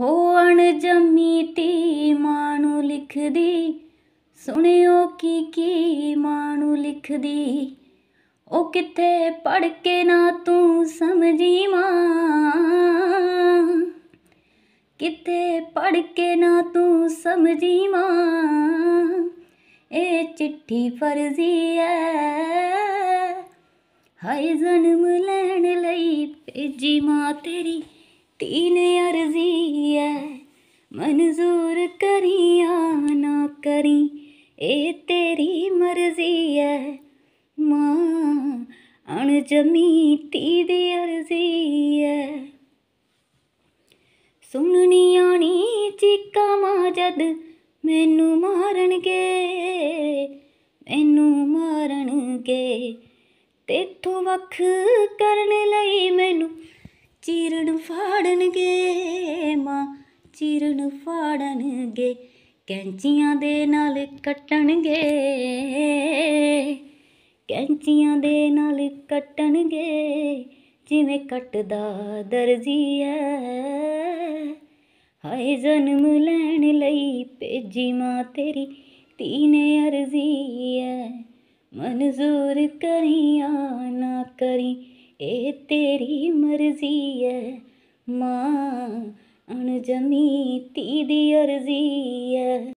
ਹੋਣ ਜੰਮੀ ਤੀ ਮਾਣੂ ਲਿਖਦੀ ਸੁਣਿਓ ਕੀ ਕੀ ਮਾਣੂ ਲਿਖਦੀ ਉਹ ਕਿੱਥੇ ਪੜ ਕੇ ਨਾ ਤੂੰ ਸਮਝੀ ਮਾਂ ਕਿੱਥੇ ਪੜ ਕੇ ਨਾ ਤੂੰ ਸਮਝੀ ਮਾਂ ਇਹ ਚਿੱਠੀ ਫਰਜ਼ੀ ਐ ਹਾਏ ਜਨਮ ਲੈਣ ਲਈ ਭੇਜੀ ਮਾਂ ਤੇਰੀ ਤੀਨੇ ਅਰਜ਼ੀ ਮਨਜ਼ੂਰ ਕਰੀਆ ਨਾ ਕਰੀ ਇਹ ਤੇਰੀ ਮਰਜ਼ੀ ਹੈ ਮਾਂ ਅਣ ਜਮੀ ਤੀ ਦੀ ਅਰਜ਼ੀ ਹੈ ਸੁਣਨੀ ਆਣੀ ਚੀਕਾਂ ਮਾ ਜਦ ਮੈਨੂੰ ਮਾਰਨਗੇ ਮੈਨੂੰ ਮਾਰਨਗੇ ਤੇਥੋਂ ਵੱਖ ਕਰਨ ਲਈ ਮੈਨੂੰ ਚੀਰਣ ਫਾੜਨਗੇ ਮਾਂ ਚੀਰਨ ਫਾੜਨਗੇ ਕੈਂਚੀਆਂ ਦੇ ਨਾਲ ਕੱਟਣਗੇ ਕੈਂਚੀਆਂ ਦੇ ਨਾਲ ਕੱਟਣਗੇ ਜਿਵੇਂ ਕੱਟਦਾ ਦਰਜੀ ਐ ਹਾਏ ਜਨਮ ਲੈਣ ਲਈ ਭੇਜੀ ਮਾਂ ਤੇਰੀ ਤੀਨੇ ਅਰਜ਼ੀ ਐ ਮਨਜ਼ੂਰ ਕਰੀਆ ਨਾ ਕਰੀ ਇਹ ਤੇਰੀ ਮਰਜ਼ੀ ਐ ਮਾਂ ਅਣਜਮੀ ਤੀ ਦੀ ਅਰਜ਼ੀ ਐ